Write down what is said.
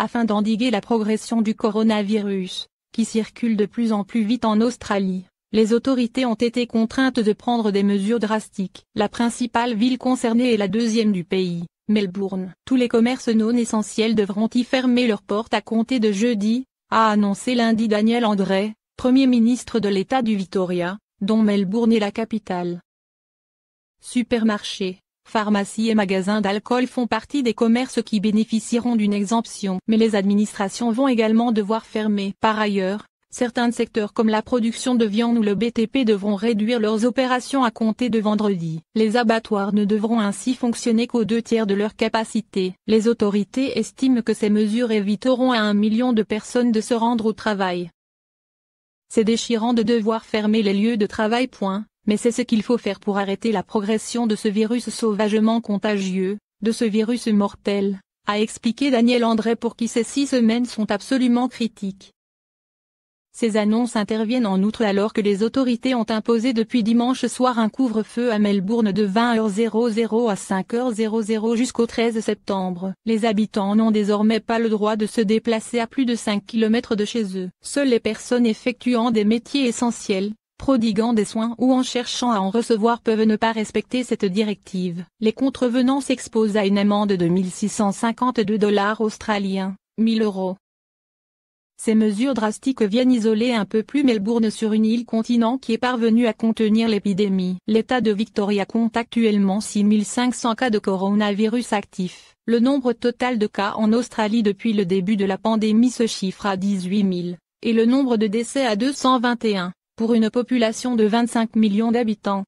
afin d'endiguer la progression du coronavirus, qui circule de plus en plus vite en Australie, les autorités ont été contraintes de prendre des mesures drastiques. La principale ville concernée est la deuxième du pays, Melbourne. Tous les commerces non essentiels devront y fermer leurs portes à compter de jeudi, a annoncé lundi Daniel André, Premier ministre de l'État du Victoria, dont Melbourne est la capitale. Supermarché pharmacies et magasins d'alcool font partie des commerces qui bénéficieront d'une exemption. Mais les administrations vont également devoir fermer. Par ailleurs, certains secteurs comme la production de viande ou le BTP devront réduire leurs opérations à compter de vendredi. Les abattoirs ne devront ainsi fonctionner qu'aux deux tiers de leur capacité. Les autorités estiment que ces mesures éviteront à un million de personnes de se rendre au travail. C'est déchirant de devoir fermer les lieux de travail. Point. Mais c'est ce qu'il faut faire pour arrêter la progression de ce virus sauvagement contagieux, de ce virus mortel, a expliqué Daniel André pour qui ces six semaines sont absolument critiques. Ces annonces interviennent en outre alors que les autorités ont imposé depuis dimanche soir un couvre-feu à Melbourne de 20h00 à 5h00 jusqu'au 13 septembre. Les habitants n'ont désormais pas le droit de se déplacer à plus de 5 km de chez eux. Seules les personnes effectuant des métiers essentiels, prodiguant des soins ou en cherchant à en recevoir peuvent ne pas respecter cette directive. Les contrevenants s'exposent à une amende de 1652 dollars australiens, 1000 euros. Ces mesures drastiques viennent isoler un peu plus Melbourne sur une île continent qui est parvenue à contenir l'épidémie. L'État de Victoria compte actuellement 6500 cas de coronavirus actifs. Le nombre total de cas en Australie depuis le début de la pandémie se chiffre à 18 000, et le nombre de décès à 221 pour une population de 25 millions d'habitants.